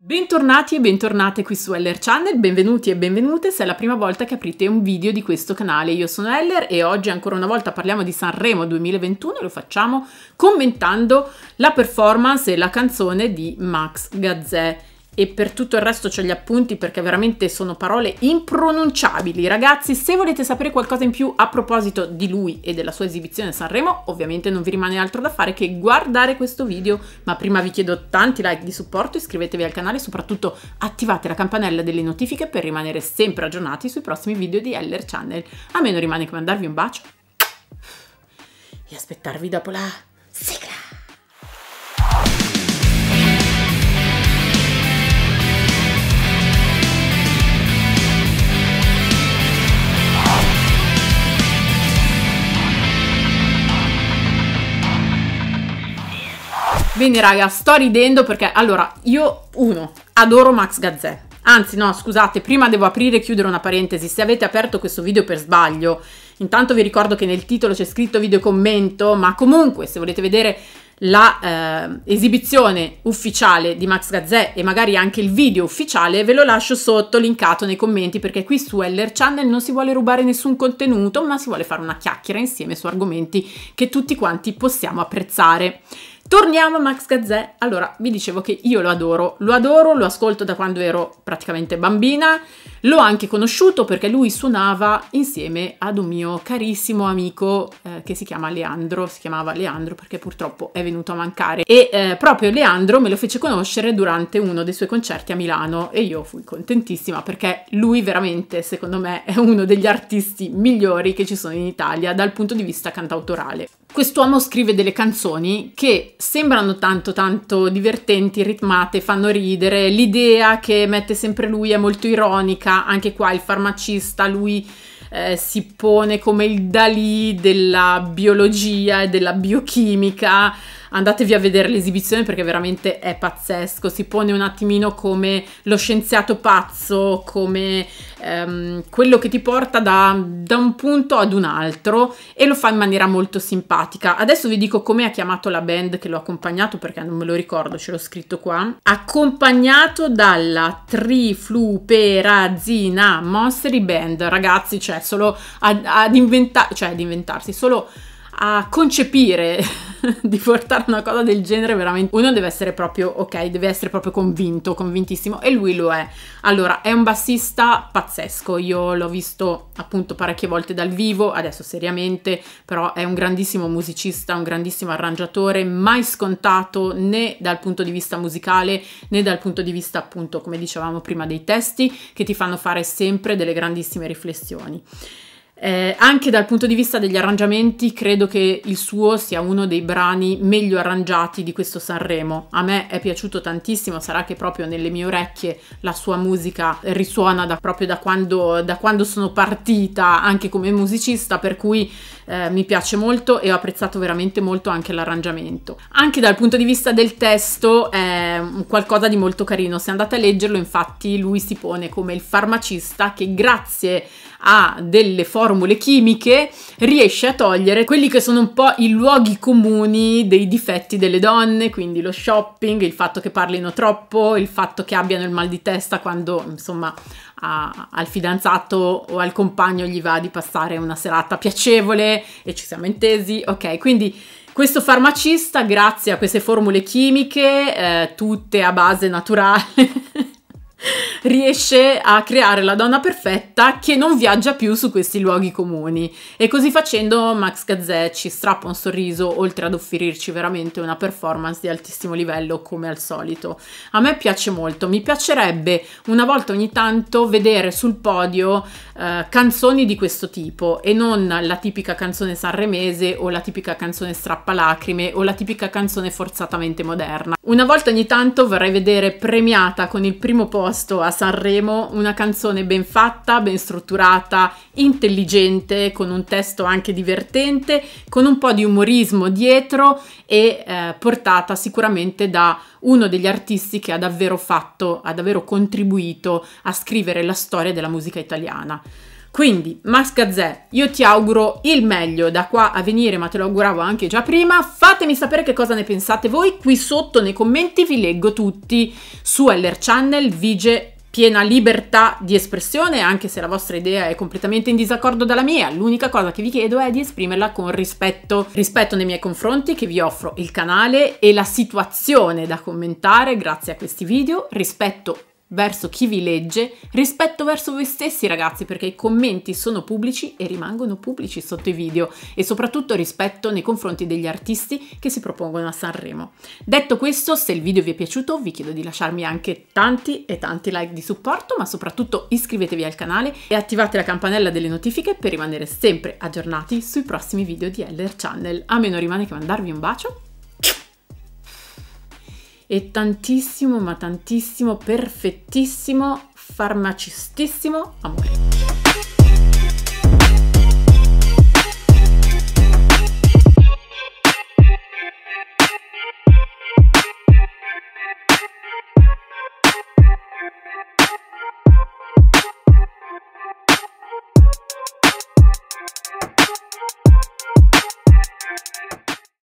Bentornati e bentornate qui su Heller Channel, benvenuti e benvenute se è la prima volta che aprite un video di questo canale. Io sono Heller e oggi ancora una volta parliamo di Sanremo 2021 e lo facciamo commentando la performance e la canzone di Max Gazzè e per tutto il resto ho gli appunti perché veramente sono parole impronunciabili. Ragazzi, se volete sapere qualcosa in più a proposito di lui e della sua esibizione a Sanremo, ovviamente non vi rimane altro da fare che guardare questo video, ma prima vi chiedo tanti like di supporto, iscrivetevi al canale e soprattutto attivate la campanella delle notifiche per rimanere sempre aggiornati sui prossimi video di Heller Channel. A me non rimane che mandarvi un bacio e aspettarvi dopo la sigla. Quindi raga, sto ridendo perché allora io uno adoro Max Gazzè. Anzi no, scusate, prima devo aprire e chiudere una parentesi. Se avete aperto questo video per sbaglio, intanto vi ricordo che nel titolo c'è scritto video commento, ma comunque se volete vedere la eh, esibizione ufficiale di Max Gazzè e magari anche il video ufficiale ve lo lascio sotto linkato nei commenti perché qui su Heller Channel non si vuole rubare nessun contenuto ma si vuole fare una chiacchiera insieme su argomenti che tutti quanti possiamo apprezzare. Torniamo a Max Gazzè. Allora, vi dicevo che io lo adoro, lo adoro, lo ascolto da quando ero praticamente bambina. L'ho anche conosciuto perché lui suonava insieme ad un mio carissimo amico eh, che si chiama Leandro, si chiamava Leandro perché purtroppo è venuto a mancare e eh, proprio Leandro me lo fece conoscere durante uno dei suoi concerti a Milano e io fui contentissima perché lui veramente secondo me è uno degli artisti migliori che ci sono in Italia dal punto di vista cantautorale. Quest'uomo scrive delle canzoni che sembrano tanto tanto divertenti, ritmate, fanno ridere, l'idea che mette sempre lui è molto ironica medica, anche qua il farmacista, lui eh, si pone come il Dalì della biologia e della biochimica, andatevi a vedere l'esibizione perché veramente è pazzesco, si pone un attimino come lo scienziato pazzo, come ehm, quello che ti porta da, da un punto ad un altro e lo fa in maniera molto simpatica. Adesso vi dico come ha chiamato la band che l'ho accompagnato perché non me lo ricordo, ce l'ho scritto qua. Accompagnato dalla Trifluperazina Monstery Band, ragazzi, cioè solo ad, ad inventare, cioè ad inventarsi, solo a concepire di portare una cosa del genere veramente uno deve essere proprio ok deve essere proprio convinto convintissimo e lui lo è allora è un bassista pazzesco io l'ho visto appunto parecchie volte dal vivo adesso seriamente però è un grandissimo musicista un grandissimo arrangiatore mai scontato né dal punto di vista musicale né dal punto di vista appunto come dicevamo prima dei testi che ti fanno fare sempre delle grandissime riflessioni eh, anche dal punto di vista degli arrangiamenti, credo che il suo sia uno dei brani meglio arrangiati di questo Sanremo. A me è piaciuto tantissimo, sarà che proprio nelle mie orecchie la sua musica risuona da, proprio da quando, da quando, sono partita anche come musicista, per cui eh, mi piace molto e ho apprezzato veramente molto anche l'arrangiamento. Anche dal punto di vista del testo è eh, qualcosa di molto carino. Se andate a leggerlo, infatti, lui si pone come il farmacista che grazie a delle formule chimiche riesce a togliere quelli che sono un po' i luoghi comuni dei difetti delle donne, quindi lo shopping, il fatto che parlino troppo, il fatto che abbiano il mal di testa quando, insomma, a, al fidanzato o al compagno gli va di passare una serata piacevole e ci siamo intesi, ok? Quindi questo farmacista, grazie a queste formule chimiche, eh, tutte a base naturale, riesce a creare la donna perfetta che non viaggia più su questi luoghi comuni e così facendo Max Gazzè ci strappa un sorriso oltre ad offrirci veramente una performance di altissimo livello come al solito. A me piace molto, mi piacerebbe una volta ogni tanto vedere sul podio eh, canzoni di questo tipo e non la tipica canzone sanremese o la tipica canzone strappalacrime o la tipica canzone forzatamente moderna. Una volta ogni tanto vorrei vedere premiata con il primo posto proposto a Sanremo una canzone ben fatta, ben strutturata, intelligente, con un testo anche divertente, con un po' di umorismo dietro e eh, portata sicuramente da uno degli artisti che ha davvero fatto, ha davvero contribuito a scrivere la storia della musica italiana. Quindi, Masca Zè, io ti auguro il meglio da qua a venire, ma te lo auguravo anche già prima. Fatemi sapere che cosa ne pensate voi qui sotto nei commenti, vi leggo tutti. Su LR Channel vige piena libertà di espressione, anche se la vostra idea è completamente in disaccordo dalla mia, l'unica cosa che vi chiedo è di esprimerla con rispetto, rispetto nei miei confronti che vi offro il canale e la situazione da commentare grazie a questi video, rispetto verso chi vi legge, rispetto verso voi stessi ragazzi perché i commenti sono pubblici e rimangono pubblici sotto i video e soprattutto rispetto nei confronti degli artisti che si propongono a Sanremo. Detto questo, se il video vi è piaciuto vi chiedo di lasciarmi anche tanti e tanti like di supporto, ma soprattutto iscrivetevi al canale e attivate la campanella delle notifiche per rimanere sempre aggiornati sui prossimi video di Eller Channel. A me non rimane che mandarvi un bacio e tantissimo, ma tantissimo, perfettissimo, farmacistissimo amore.